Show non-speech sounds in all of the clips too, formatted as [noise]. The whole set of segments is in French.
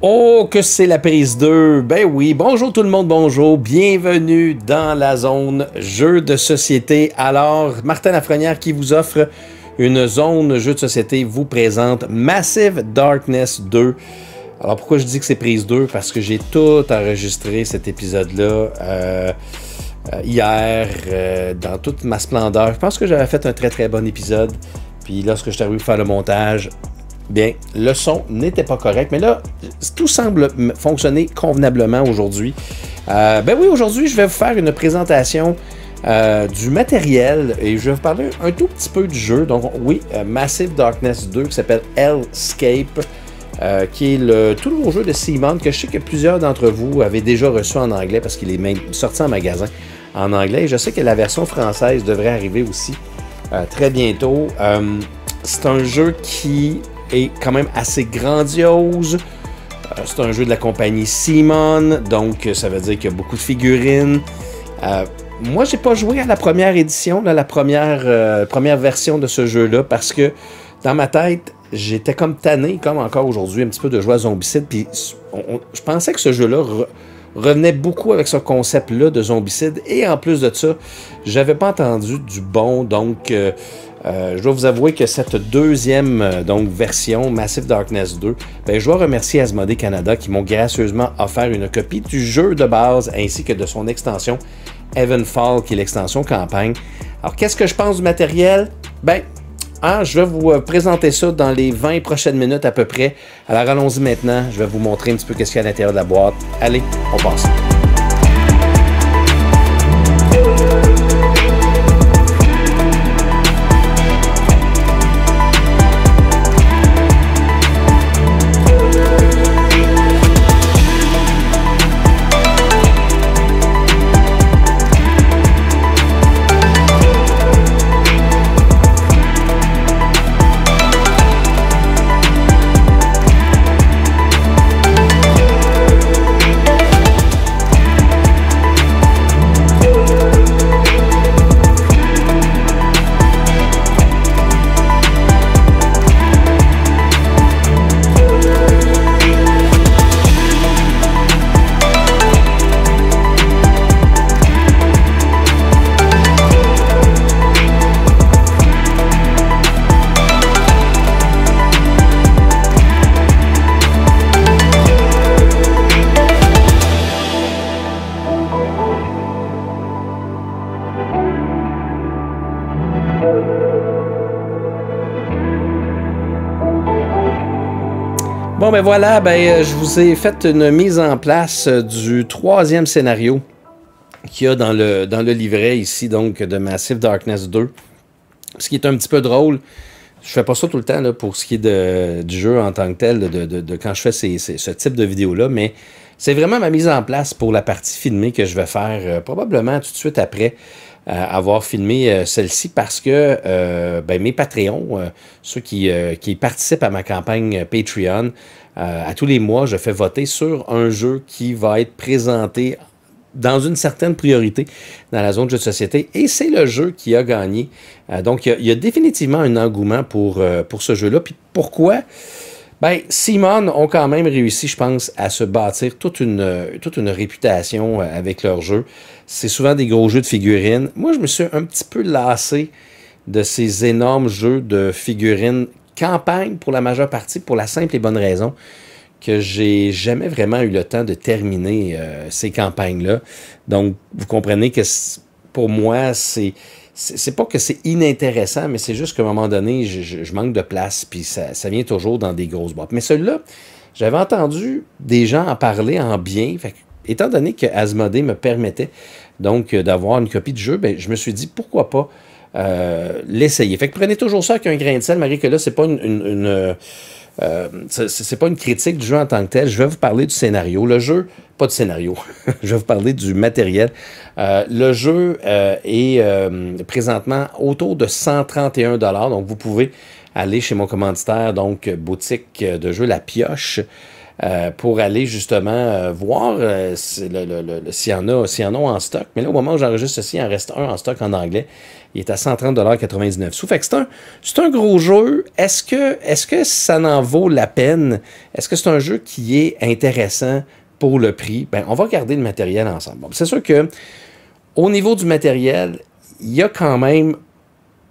Oh, que c'est la prise 2! Ben oui, bonjour tout le monde, bonjour, bienvenue dans la zone jeu de société. Alors, Martin Lafrenière qui vous offre une zone jeu de société vous présente Massive Darkness 2. Alors, pourquoi je dis que c'est prise 2? Parce que j'ai tout enregistré cet épisode-là. Euh, euh, hier, euh, dans toute ma splendeur. Je pense que j'avais fait un très très bon épisode. Puis lorsque je arrivé faire le montage, bien, le son n'était pas correct. Mais là, tout semble fonctionner convenablement aujourd'hui. Euh, ben oui, aujourd'hui, je vais vous faire une présentation euh, du matériel et je vais vous parler un tout petit peu du jeu. Donc, oui, euh, Massive Darkness 2 qui s'appelle Hellscape. qui est le tout nouveau jeu de Seamount que je sais que plusieurs d'entre vous avaient déjà reçu en anglais parce qu'il est sorti en magasin en anglais. je sais que la version française devrait arriver aussi très bientôt. c'est un jeu qui est quand même assez grandiose. Euh, c'est un jeu de la compagnie Simon, donc euh, ça veut dire qu'il y a beaucoup de figurines. Euh, moi, j'ai pas joué à la première édition, là, la première, euh, première version de ce jeu-là, parce que dans ma tête, j'étais comme tanné, comme encore aujourd'hui, un petit peu de jouer à Zombicide. je pensais que ce jeu-là revenait beaucoup avec ce concept-là de Zombicide. Et en plus de ça, j'avais pas entendu du bon, donc. Euh, je dois vous avouer que cette deuxième euh, donc, version, Massive Darkness 2, ben, je dois remercier Asmodee Canada qui m'ont gracieusement offert une copie du jeu de base ainsi que de son extension Heavenfall, qui est l'extension campagne. Alors, qu'est-ce que je pense du matériel? Ben, hein, je vais vous euh, présenter ça dans les 20 prochaines minutes à peu près. Alors, allons-y maintenant. Je vais vous montrer un petit peu qu'est-ce qu'il y a à l'intérieur de la boîte. Allez, on passe. Bon, ben voilà, ben, euh, je vous ai fait une mise en place euh, du troisième scénario qu'il y a dans le, dans le livret ici, donc de Massive Darkness 2. Ce qui est un petit peu drôle, je fais pas ça tout le temps pour ce qui est du jeu en tant que tel, de, quand je fais ces, ce type de vidéo-là, mais c'est vraiment ma mise en place pour la partie filmée que je vais faire euh, probablement tout de suite après. Euh, avoir filmé euh, celle-ci parce que euh, ben, mes Patreons, ceux qui, participent à ma campagne Patreon, à tous les mois, je fais voter sur un jeu qui va être présenté dans une certaine priorité dans la zone de jeu de société. Et c'est le jeu qui a gagné. donc, il y, a définitivement un engouement pour, ce jeu-là. Puis pourquoi? Ben, Simon ont quand même réussi, je pense, à se bâtir toute toute une réputation avec leur jeu c'est souvent des gros jeux de figurines. Moi, je me suis un petit peu lassé de ces énormes jeux de figurines campagne pour la majeure partie, pour la simple et bonne raison que j'ai jamais vraiment eu le temps de terminer euh, ces campagnes-là. Donc, vous comprenez que pour moi, c'est c'est pas que c'est inintéressant, mais c'est juste qu'à un moment donné, je, manque de place, puis ça, ça vient toujours dans des grosses boîtes. Mais celui-là, j'avais entendu des gens en parler en bien, fait étant donné que Asmodée me permettait donc euh, d'avoir une copie du jeu, ben, je me suis dit pourquoi pas euh, l'essayer. Fait que prenez toujours ça avec un grain de sel, malgré que là, c'est pas une. Euh, c'est pas une critique du jeu en tant que tel. Je vais vous parler du scénario. Le jeu, pas de scénario. [laughs] je vais vous parler du matériel. le jeu est présentement autour de 131 Donc, vous pouvez aller chez mon commanditaire, donc boutique de jeu La Pioche. Euh, pour aller justement euh, voir euh, s'il y, en a, y en a en stock. Mais là, au moment où j'enregistre ceci, il en reste un en stock en anglais. Il est à 130,99 sous. Fait que c'est un, un gros jeu. Est-ce que, est que ça n'en vaut la peine? Est-ce que c'est un jeu qui est intéressant pour le prix? Ben, on va regarder le matériel ensemble. c'est sûr que au niveau du matériel, il y a quand même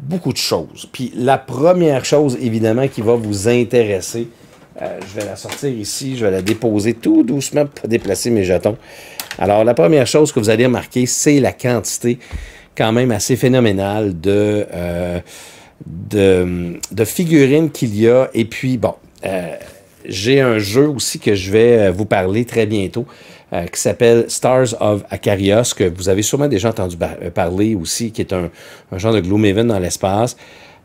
beaucoup de choses. Puis la première chose, évidemment, qui va vous intéresser, euh, je vais la sortir ici, je vais la déposer tout doucement pour déplacer mes jetons. Alors, la première chose que vous allez remarquer, c'est la quantité quand même assez phénoménale de, euh, figurines qu'il y a. Et puis, bon, euh, j'ai un jeu aussi que je vais vous parler très bientôt qui s'appelle Stars of Akarios, que vous avez sûrement déjà entendu parler aussi, qui est un, un genre de Gloomhaven dans l'espace.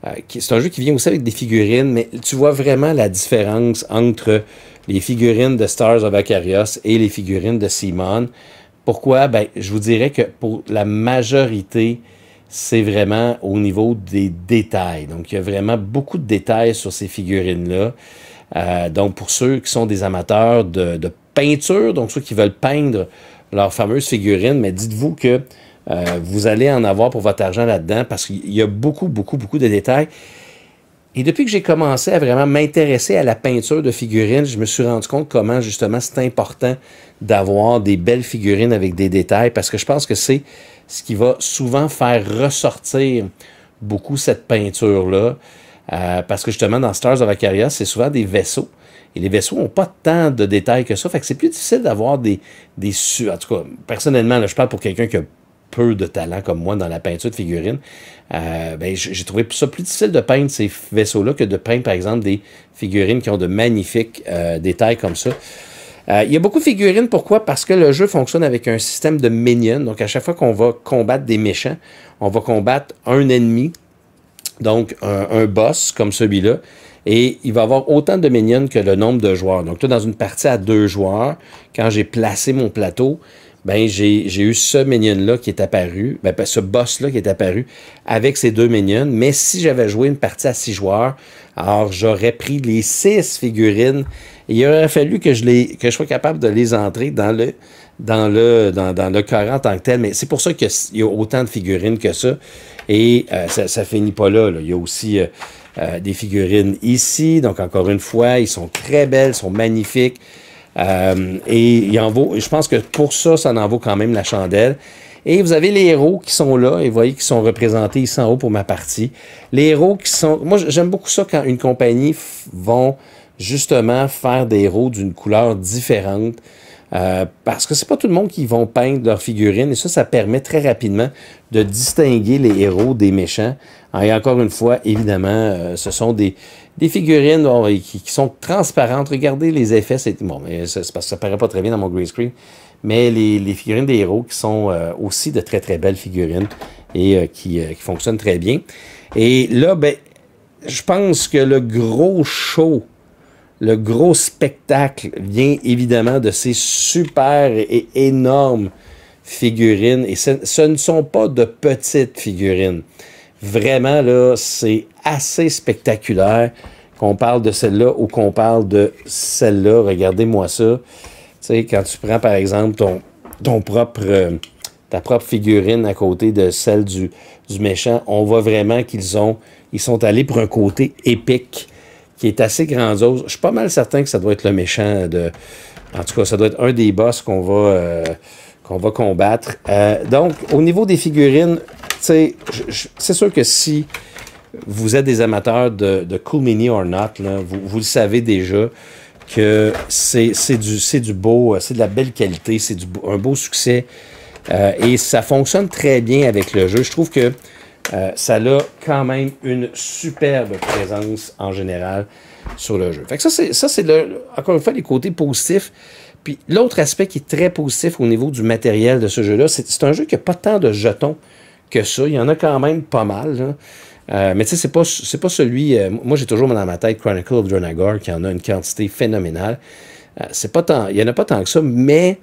Euh, c'est un jeu qui vient aussi avec des figurines, mais tu vois vraiment la différence entre les figurines de Stars of Acarios et les figurines de Simon. Pourquoi? Ben, je vous dirais que pour la majorité, c'est vraiment au niveau des détails. Donc, il y a vraiment beaucoup de détails sur ces figurines-là. Euh, donc, pour ceux qui sont des amateurs de, de, peinture, donc ceux qui veulent peindre leurs fameuses figurines, mais dites-vous que euh, vous allez en avoir pour votre argent là-dedans parce qu'il y a beaucoup, beaucoup, beaucoup de détails. Et depuis que j'ai commencé à vraiment m'intéresser à la peinture de figurines, je me suis rendu compte comment justement c'est important d'avoir des belles figurines avec des détails parce que je pense que c'est ce qui va souvent faire ressortir beaucoup cette peinture-là. Euh, parce que justement, dans Stars of Acaria, c'est souvent des vaisseaux. Et les vaisseaux n'ont pas tant de détails que ça. Fait que c'est plus difficile d'avoir des, des... En tout cas, personnellement, je parle pour quelqu'un qui a peu de talent comme moi dans la peinture de figurines, euh, ben, j'ai trouvé ça plus difficile de peindre ces vaisseaux-là que de peindre, par exemple, des figurines qui ont de magnifiques euh, détails comme ça. Euh, il y a beaucoup de figurines, pourquoi? Parce que le jeu fonctionne avec un système de minions. Donc, à chaque fois qu'on va combattre des méchants, on va combattre un ennemi, donc un, un boss comme celui-là, et il va avoir autant de minions que le nombre de joueurs. Donc, toi, dans une partie à deux joueurs, quand j'ai placé mon plateau, ben j'ai eu ce minion-là qui est apparu, ben, ben, ce boss-là qui est apparu avec ces deux minions. Mais si j'avais joué une partie à six joueurs, alors j'aurais pris les six figurines. il aurait fallu que je, les, que je sois capable de les entrer dans le dans le dans, le en tant que tel. Mais c'est pour ça qu'il y a autant de figurines que ça. Et euh, ça, ne finit pas là. Il y a aussi euh, euh, des figurines ici. Donc, encore une fois, ils sont très belles, sont magnifiques. Euh, et il en vaut, je pense que pour ça, ça en vaut quand même la chandelle. Et vous avez les héros qui sont là, et vous voyez qu'ils sont représentés ici en haut pour ma partie. Les héros qui sont... Moi, j'aime beaucoup ça quand une compagnie vont justement faire des héros d'une couleur différente. Euh, parce que c'est pas tout le monde qui vont peindre leurs figurines et ça, ça permet très rapidement de distinguer les héros des méchants. Et encore une fois, évidemment, euh, ce sont des, figurines qui, sont transparentes. Regardez les effets, c'est bon, ça paraît pas très bien dans mon green screen, mais les, figurines des héros qui sont euh, aussi de très très belles figurines et qui, qui, fonctionnent très bien. Et là, ben, je pense que le gros show le gros spectacle vient évidemment de ces super et énormes figurines. Et ce, ne sont pas de petites figurines. Vraiment, là, c'est assez spectaculaire qu'on parle de celle-là ou qu'on parle de celle-là. Regardez-moi ça. Tu sais, quand tu prends, par exemple, ton, ton propre, euh, ta propre figurine à côté de celle du, du méchant, on voit vraiment qu'ils ont, ils sont allés pour un côté épique qui est assez grandiose. Je suis pas mal certain que ça doit être le méchant de. En tout cas, ça doit être un des boss qu'on va, euh, qu'on va combattre. Euh, donc, au niveau des figurines, c'est sûr que si vous êtes des amateurs de, de Cool Mini or Not, vous, le savez déjà que c'est du, du beau, euh, c'est de la belle qualité, c'est un beau succès. et ça fonctionne très bien avec le jeu. Je trouve que euh, ça a quand même une superbe présence en général sur le jeu. Fait ça, c'est, encore une fois les côtés positifs. Puis l'autre aspect qui est très positif au niveau du matériel de ce jeu-là, c'est, c'est un jeu qui n'a pas tant de jetons que ça. Il y en a quand même pas mal. Euh, mais tu sais, c'est pas, c'est pas celui. Euh, moi, j'ai toujours dans ma tête Chronicle of Dronagor qui en a une quantité phénoménale. c'est pas il n'y en a pas tant que ça, mais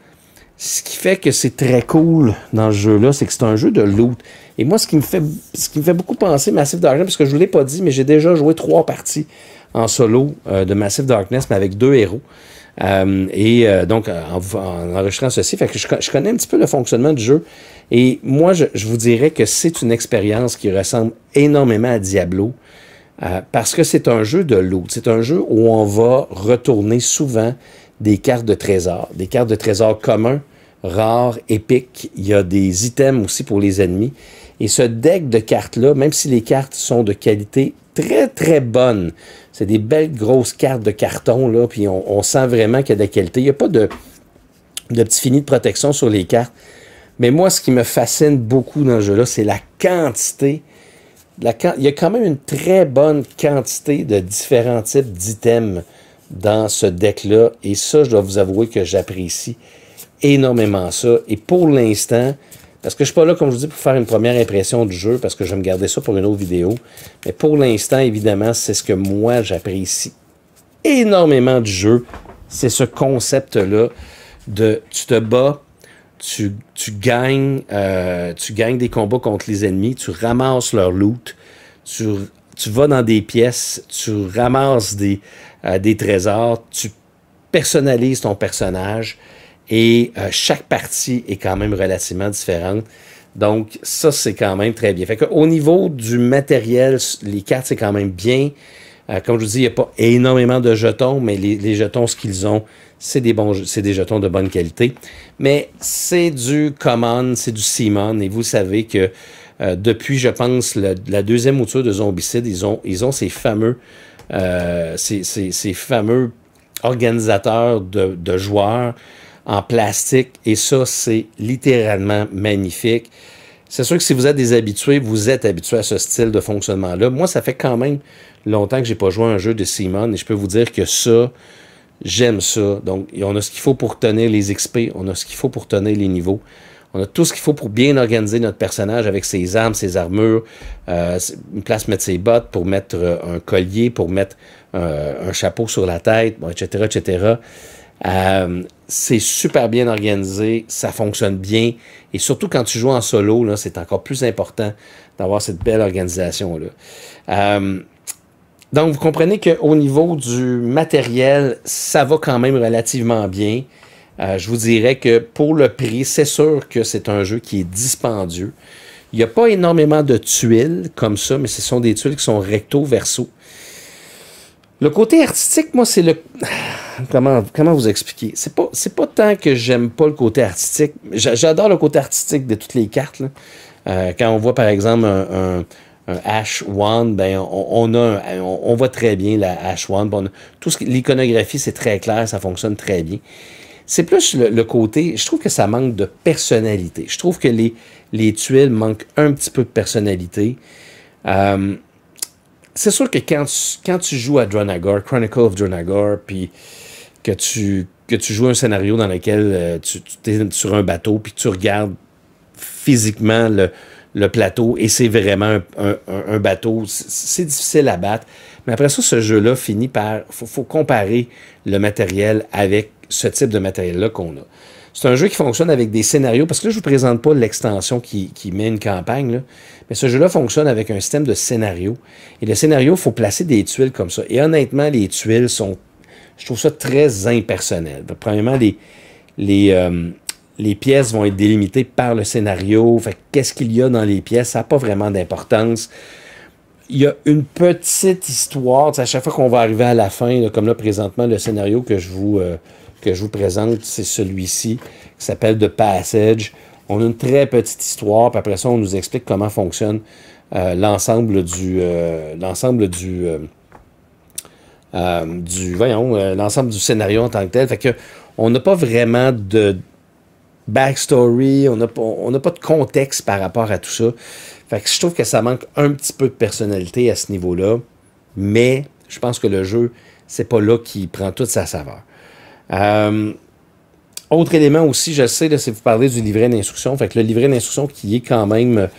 ce qui fait que c'est très cool dans ce jeu-là, c'est que c'est un jeu de loot. Et moi, ce qui me fait, ce qui me fait beaucoup penser Massive Darkness, parce que je ne vous l'ai pas dit, mais j'ai déjà joué trois parties en solo euh, de Massive Darkness, mais avec deux héros. Euh, et euh, donc, en, enregistrant ceci, je, connais un petit peu le fonctionnement du jeu. Et moi, je, vous dirais que c'est une expérience qui ressemble énormément à Diablo. parce que c'est un jeu de loot. C'est un jeu où on va retourner souvent des cartes de trésors, des cartes de trésors communs, rares, épiques. Il y a des items aussi pour les ennemis. Et ce deck de cartes-là, même si les cartes sont de qualité très, très bonne, c'est des belles grosses cartes de carton, là, puis on, sent vraiment qu'il y a de la qualité. Il n'y a pas de, petit fini de protection sur les cartes. Mais moi, ce qui me fascine beaucoup dans ce jeu-là, c'est la quantité. il y a quand même une très bonne quantité de différents types d'items dans ce deck-là. Et ça, je dois vous avouer que j'apprécie énormément ça. Et pour l'instant, parce que je suis pas là, comme je vous dis, pour faire une première impression du jeu, parce que je vais me garder ça pour une autre vidéo. Mais pour l'instant, évidemment, c'est ce que moi j'apprécie énormément du jeu. C'est ce concept-là de tu te bats, tu, euh, gagnes, des combats contre les ennemis, tu ramasses leur loot, tu, vas dans des pièces, tu ramasses des, euh, des trésors, tu personnalises ton personnage. Et euh, chaque partie est quand même relativement différente. Donc, ça, c'est quand même très bien. Fait qu'au niveau du matériel, les cartes, c'est quand même bien. Euh, comme je vous dis, il n'y a pas énormément de jetons, mais les, les jetons, ce qu'ils ont, c'est des, bons, des jetons de bonne qualité. Mais c'est du Common, c'est du Simon, et vous savez que euh, depuis, je pense, la deuxième mouture de Zombicide, ils ont, ils ont ces fameux, ces, ces, ces fameux organisateurs de, de joueurs en plastique. Et ça, c'est littéralement magnifique. C'est sûr que si vous êtes des habitués, vous êtes habitués à ce style de fonctionnement-là. Moi, ça fait quand même longtemps que j'ai pas joué à un jeu de Simon et je peux vous dire que ça, j'aime ça. Donc, on a ce qu'il faut pour tenir les XP, on a ce qu'il faut pour tenir les niveaux. On a tout ce qu'il faut pour bien organiser notre personnage avec ses armes, ses armures, euh, une place pour mettre ses bottes, pour mettre euh, un collier, pour mettre euh, un chapeau sur la tête, etc., etc c'est super bien organisé, ça fonctionne bien. Et surtout quand tu joues en solo, c'est encore plus important d'avoir cette belle organisation-là. Euh, donc, vous comprenez qu'au niveau du matériel, ça va quand même relativement bien. Euh, je vous dirais que pour le prix, c'est sûr que c'est un jeu qui est dispendieux. Il n'y a pas énormément de tuiles comme ça, mais ce sont des tuiles qui sont recto-verso. Le côté artistique, moi, c'est le. Comment, comment vous expliquer? C'est pas, c'est pas tant que j'aime pas le côté artistique. J'adore le côté artistique de toutes les cartes. Euh, quand on voit, par exemple, un, un, un H1, ben, on, a on, voit très bien la H1. Bon, tout ce l'iconographie, c'est très clair, ça fonctionne très bien. C'est plus le, côté. Je trouve que ça manque de personnalité. Je trouve que les, les tuiles manquent un petit peu de personnalité. Euh, c'est sûr que quand tu, joues à Dronagor, Chronicle of Dronagor, puis que tu, que tu joues un scénario dans lequel euh, tu, es sur un bateau, puis tu regardes physiquement le, plateau, et c'est vraiment un, bateau, c'est difficile à battre. Mais après ça, ce jeu-là finit par... Il faut, faut, comparer le matériel avec ce type de matériel-là qu'on a. C'est un jeu qui fonctionne avec des scénarios, parce que là, je ne vous présente pas l'extension qui, met une campagne, mais ce jeu-là fonctionne avec un système de scénario. Et le scénario, il faut placer des tuiles comme ça. Et honnêtement, les tuiles sont, je trouve ça très impersonnel. Premièrement, les, euh, pièces vont être délimitées par le scénario. qu'est-ce qu'il y a dans les pièces, ça n'a pas vraiment d'importance. Il y a une petite histoire. À chaque fois qu'on va arriver à la fin, comme là présentement, le scénario que je vous, euh, que je vous présente, c'est celui-ci, qui s'appelle The Passage. On a une très petite histoire, puis après ça, on nous explique comment fonctionne euh, l'ensemble du... Euh, l'ensemble du... Euh, du voyons, l'ensemble du scénario en tant que tel. Fait que on n'a pas vraiment de backstory, on n'a pas de contexte par rapport à tout ça. Fait que je trouve que ça manque un petit peu de personnalité à ce niveau-là, mais je pense que le jeu, c'est pas là qui prend toute sa saveur. Euh, autre élément aussi, je sais, c'est vous parler du livret d'instruction. Fait le livret d'instruction qui est quand même.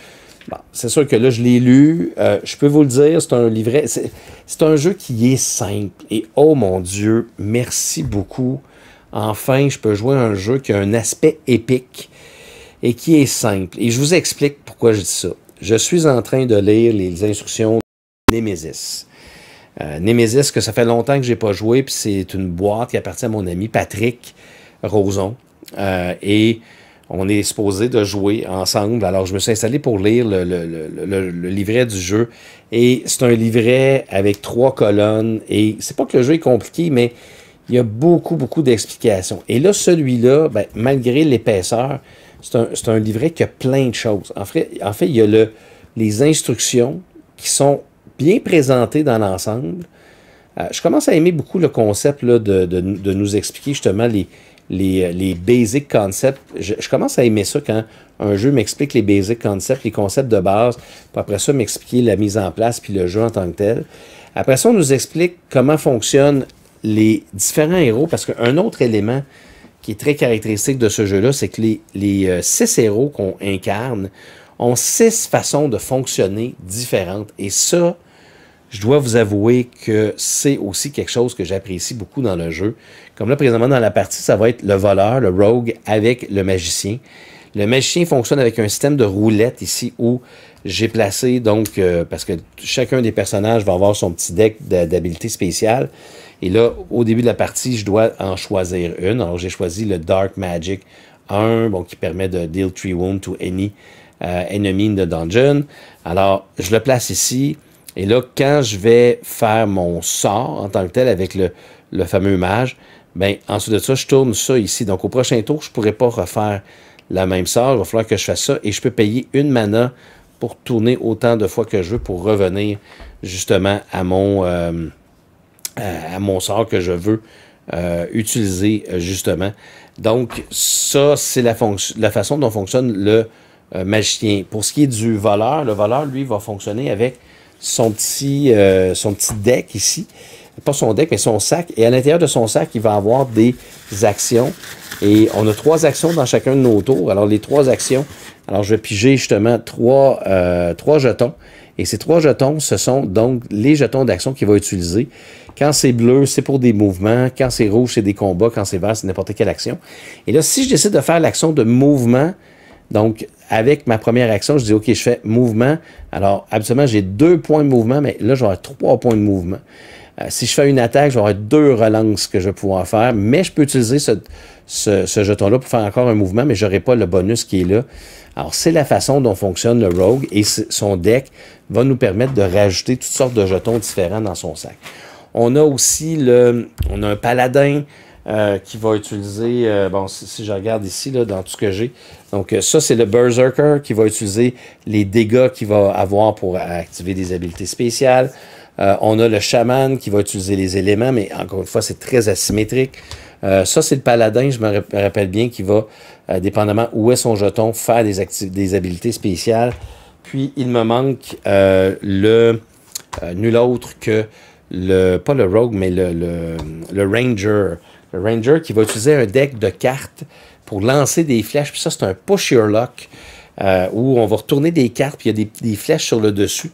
c'est sûr que là, je l'ai lu. Euh, je peux vous le dire, c'est un livret. C'est un jeu qui est simple. Et oh mon Dieu, merci beaucoup. Enfin, je peux jouer un jeu qui a un aspect épique et qui est simple. Et je vous explique pourquoi je dis ça. Je suis en train de lire les instructions de Nemesis. Némésis, euh, Nemesis, que ça fait longtemps que j'ai pas joué, puis c'est une boîte qui appartient à mon ami Patrick Roson. Euh, et on est supposé de jouer ensemble. Alors, je me suis installé pour lire le, livret du jeu. Et c'est un livret avec trois colonnes. Et c'est pas que le jeu est compliqué, mais il y a beaucoup, beaucoup d'explications. Et là, celui-là, ben, malgré l'épaisseur, c'est un, livret qui a plein de choses. En fait, en fait il y a les instructions qui sont bien présenté dans l'ensemble. Euh, je commence à aimer beaucoup le concept de, nous expliquer justement les, les, euh, basic concepts. Je, commence à aimer ça quand un jeu m'explique les basic concepts, les concepts de base, puis après ça m'expliquer la mise en place puis le jeu en tant que tel. Après ça, on nous explique comment fonctionnent les différents héros, parce qu'un autre élément qui est très caractéristique de ce jeu-là, c'est que les, les euh, six héros qu'on incarne ont six façons de fonctionner différentes. Et ça, je dois vous avouer que c'est aussi quelque chose que j'apprécie beaucoup dans le jeu. Comme là, présentement, dans la partie, ça va être le voleur, le rogue, avec le magicien. Le magicien fonctionne avec un système de roulette ici où j'ai placé, donc, euh, parce que chacun des personnages va avoir son petit deck d'habilité spéciale. Et là, au début de la partie, je dois en choisir une. Alors, j'ai choisi le Dark Magic 1, bon, qui permet de deal 3 wounds to any euh, enemy in the dungeon. Alors, je le place ici. Et là, quand je vais faire mon sort en tant que tel avec le, fameux mage, ben, ensuite de ça, je tourne ça ici. Donc, au prochain tour, je ne pourrai pas refaire la même sort. Il va falloir que je fasse ça. Et je peux payer une mana pour tourner autant de fois que je veux pour revenir justement à mon, euh, à mon sort que je veux euh, utiliser euh, justement. Donc, ça, c'est la, la façon dont fonctionne le magicien. Pour ce qui est du voleur, le voleur, lui, va fonctionner avec son petit, euh, son petit deck ici. Pas son deck, mais son sac. Et à l'intérieur de son sac, il va avoir des actions. Et on a trois actions dans chacun de nos tours. Alors, les trois actions, alors je vais piger justement trois, euh, trois jetons. Et ces trois jetons, ce sont donc les jetons d'action qu'il va utiliser. Quand c'est bleu, c'est pour des mouvements. Quand c'est rouge, c'est des combats. Quand c'est vert, c'est n'importe quelle action. Et là, si je décide de faire l'action de mouvement, donc avec ma première action, je dis, OK, je fais mouvement. Alors, absolument, j'ai deux points de mouvement, mais là, j'aurai trois points de mouvement. Euh, si je fais une attaque, j'aurai deux relances que je vais pouvoir faire, mais je peux utiliser ce, jeton-là pour faire encore un mouvement, mais je n'aurai pas le bonus qui est là. Alors, c'est la façon dont fonctionne le Rogue et son deck va nous permettre de rajouter toutes sortes de jetons différents dans son sac. On a aussi le, on a un paladin euh, qui va utiliser, euh, bon, si, je regarde ici, là, dans tout ce que j'ai, donc euh, ça, c'est le Berserker qui va utiliser les dégâts qu'il va avoir pour activer des habiletés spéciales. Euh, on a le chaman qui va utiliser les éléments, mais encore une fois, c'est très asymétrique. Euh, ça, c'est le paladin, je me rappelle bien, qui va, dépendamment où est son jeton, faire des, habilités habiletés spéciales. Puis, il me manque le nul autre que le, pas le rogue, mais le ranger. Le ranger qui va utiliser un deck de cartes pour lancer des flèches. Puis ça, c'est un push your luck. Euh, où on va retourner des cartes, puis il y a des, flèches sur le dessus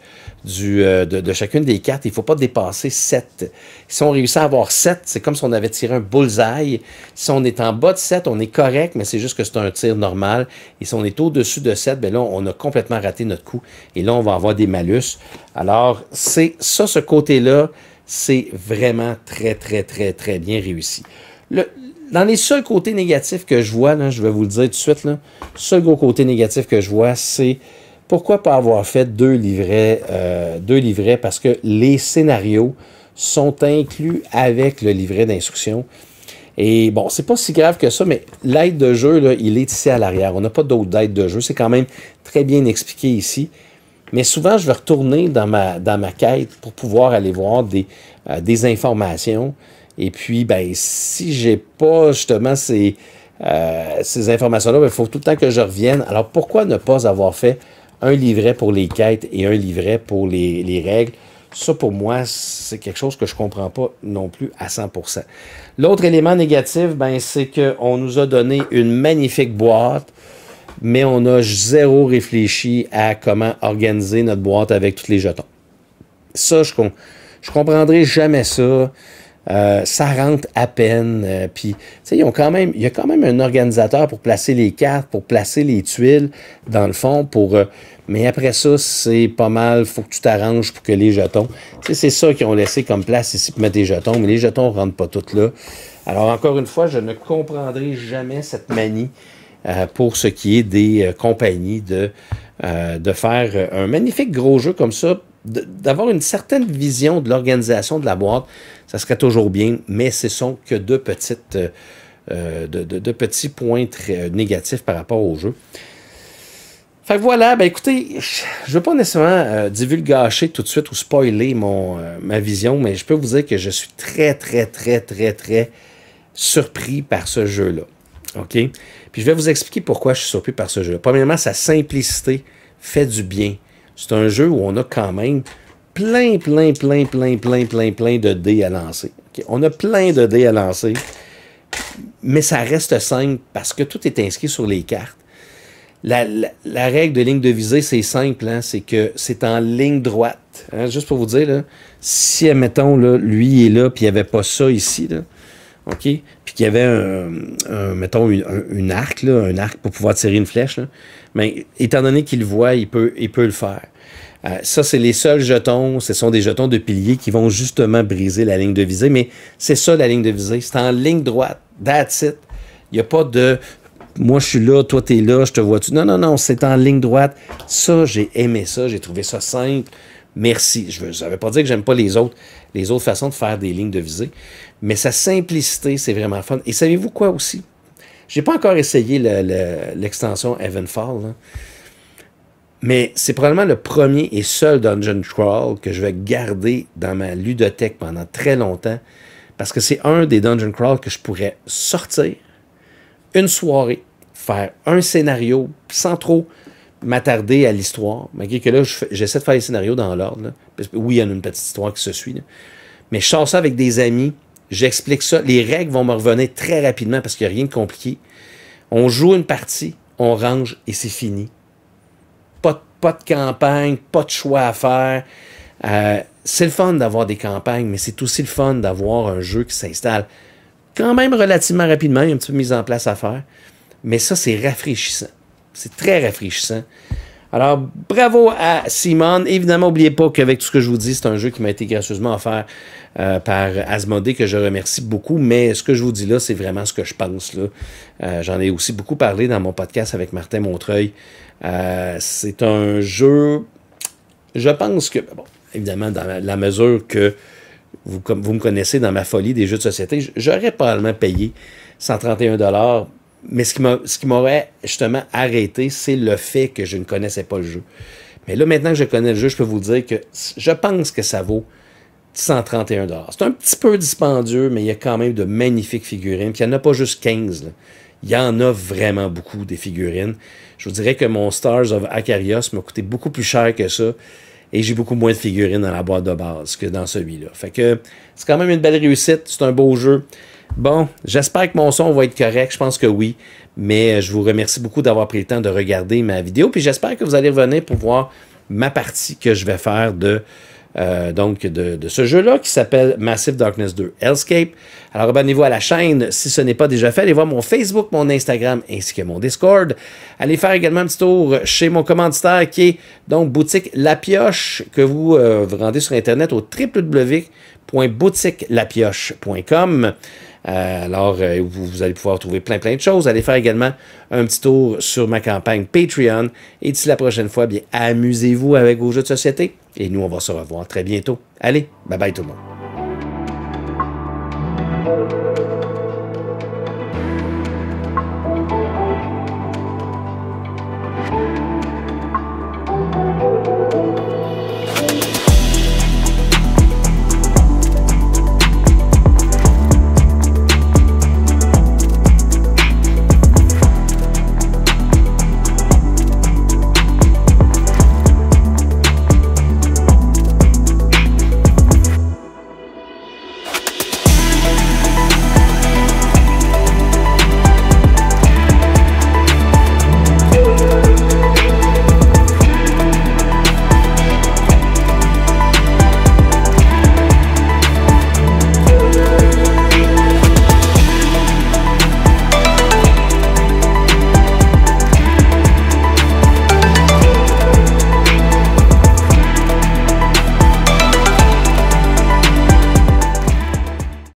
euh, de, chacune des cartes. Il ne faut pas dépasser 7. Si on réussit à avoir 7, c'est comme si on avait tiré un bullseye. Si on est en bas de 7, on est correct, mais c'est juste que c'est un tir normal. Et si on est au-dessus de 7, ben là, on a complètement raté notre coup. Et là, on va avoir des malus. Alors, c'est ça, ce côté-là, c'est vraiment très, très, très, très bien réussi. Le, dans les seuls côtés négatifs que je vois, je vais vous le dire tout de suite, le seul gros côté négatif que je vois, c'est pourquoi pas avoir fait deux livrets, euh, deux livrets, parce que les scénarios sont inclus avec le livret d'instruction. Et bon, c'est pas si grave que ça, mais l'aide de jeu, il est ici à l'arrière. On n'a pas d'autre aide de jeu. C'est quand même très bien expliqué ici. Mais souvent, je vais retourner dans ma, dans ma quête pour pouvoir aller voir des euh, informations. Et puis, ben, si j'ai pas justement ces, euh, informations-là, il ben, faut tout le temps que je revienne. Alors, pourquoi ne pas avoir fait un livret pour les quêtes et un livret pour les, règles? Ça, pour moi, c'est quelque chose que je ne comprends pas non plus à 100%. L'autre élément négatif, ben, c'est qu'on nous a donné une magnifique boîte, mais on a zéro réfléchi à comment organiser notre boîte avec tous les jetons. Ça, je, ne comprendrai jamais ça. Euh, ça rentre à peine. Euh, puis, ils ont quand même, il y a quand même un organisateur pour placer les cartes, pour placer les tuiles, dans le fond, pour. Euh, mais après ça, c'est pas mal. Faut que tu t'arranges pour que les jetons. c'est ça qu'ils ont laissé comme place ici pour mettre des jetons, mais les jetons rentrent pas toutes là. Alors, encore une fois, je ne comprendrai jamais cette manie pour ce qui est des compagnies de, de faire un magnifique gros jeu comme ça, d'avoir une certaine vision de l'organisation de la boîte ça serait toujours bien, mais ce sont que deux petites, euh, euh, petits points très euh, négatifs par rapport au jeu. Fait que voilà, ben écoutez, je ne veux pas nécessairement tout de suite ou spoiler mon, ma vision, mais je peux vous dire que je suis très, très, très, très, très surpris par ce jeu-là. OK? Puis je vais vous expliquer pourquoi je suis surpris par ce jeu-là. Premièrement, sa simplicité fait du bien. C'est un jeu où on a quand même plein, plein, plein, plein, plein, plein, plein de dés à lancer. On a plein de dés à lancer, mais ça reste simple parce que tout est inscrit sur les cartes. La, règle de ligne de visée, c'est simple, hein, c'est que c'est en ligne droite. Hein. Juste pour vous dire, si, admettons, lui est là, puis il n'y avait pas ça ici, Puis qu'il y avait, un, mettons, une, un, arc, un arc pour pouvoir tirer une flèche. Mais étant donné qu'il le voit, il peut le faire. Euh, ça, c'est les seuls jetons. Ce sont des jetons de piliers qui vont justement briser la ligne de visée. Mais c'est ça, la ligne de visée. C'est en ligne droite. That's it. Il n'y a pas de moi, je suis là, toi, tu es là, je te vois-tu. Non, non, non, c'est en ligne droite. Ça, j'ai aimé ça. J'ai trouvé ça simple. Merci. Je ne vais pas dire que j'aime pas les autres, les autres façons de faire des lignes de visée. Mais sa simplicité, c'est vraiment fun. Et savez-vous quoi aussi? J'ai pas encore essayé l'extension le, mais c'est probablement le premier et seul dungeon crawl que je vais garder dans ma ludothèque pendant très longtemps parce que c'est un des dungeon crawl que je pourrais sortir une soirée, faire un scénario sans trop m'attarder à l'histoire. Malgré que là, j'essaie de faire les scénarios dans l'ordre. Oui, il y a une petite histoire qui se suit. Mais je sors ça avec des amis, j'explique ça. Les règles vont me revenir très rapidement parce qu'il n'y a rien de compliqué. On joue une partie, on range et c'est fini pas de campagne, pas de choix à faire. Euh, c'est le fun d'avoir des campagnes, mais c'est aussi le fun d'avoir un jeu qui s'installe quand même relativement rapidement. Il y a un petit peu mise en place à faire. Mais ça, c'est rafraîchissant. C'est très rafraîchissant. Alors, bravo à Simone. Évidemment, n'oubliez pas qu'avec tout ce que je vous dis, c'est un jeu qui m'a été gracieusement offert euh, par Asmodée, que je remercie beaucoup. Mais ce que je vous dis là, c'est vraiment ce que je pense. Euh, j'en ai aussi beaucoup parlé dans mon podcast avec Martin Montreuil. Euh, c'est un jeu, je pense que, bon, évidemment, dans la mesure que vous, me connaissez dans ma folie des jeux de société, j'aurais probablement payé 131 dollars. Mais ce qui m'aurait justement arrêté, c'est le fait que je ne connaissais pas le jeu. Mais là, maintenant que je connais le jeu, je peux vous dire que je pense que ça vaut 131 C'est un petit peu dispendieux, mais il y a quand même de magnifiques figurines. Puis il n'y en a pas juste 15 il y en a vraiment beaucoup des figurines. Je vous dirais que mon Stars of Akarios m'a coûté beaucoup plus cher que ça. Et j'ai beaucoup moins de figurines dans la boîte de base que dans celui-là. Fait que c'est quand même une belle réussite. C'est un beau jeu. Bon, j'espère que mon son va être correct. Je pense que oui. Mais euh, je vous remercie beaucoup d'avoir pris le temps de regarder ma vidéo. Puis j'espère que vous allez revenir pour voir ma partie que je vais faire de euh, donc de, ce jeu-là qui s'appelle Massive Darkness 2 Hellscape. Alors abonnez-vous à la chaîne si ce n'est pas déjà fait. Allez voir mon Facebook, mon Instagram ainsi que mon Discord. Allez faire également un petit tour chez mon commanditaire qui est donc boutique La Pioche que vous, euh, vous rendez sur Internet au www.boutiquelapioche.com. Euh, alors, euh, vous, allez pouvoir trouver plein, plein de choses. Allez faire également un petit tour sur ma campagne Patreon. Et d'ici la prochaine fois, bien, amusez-vous avec vos jeux de société. Et nous, on va se revoir très bientôt. Allez, bye bye tout le monde.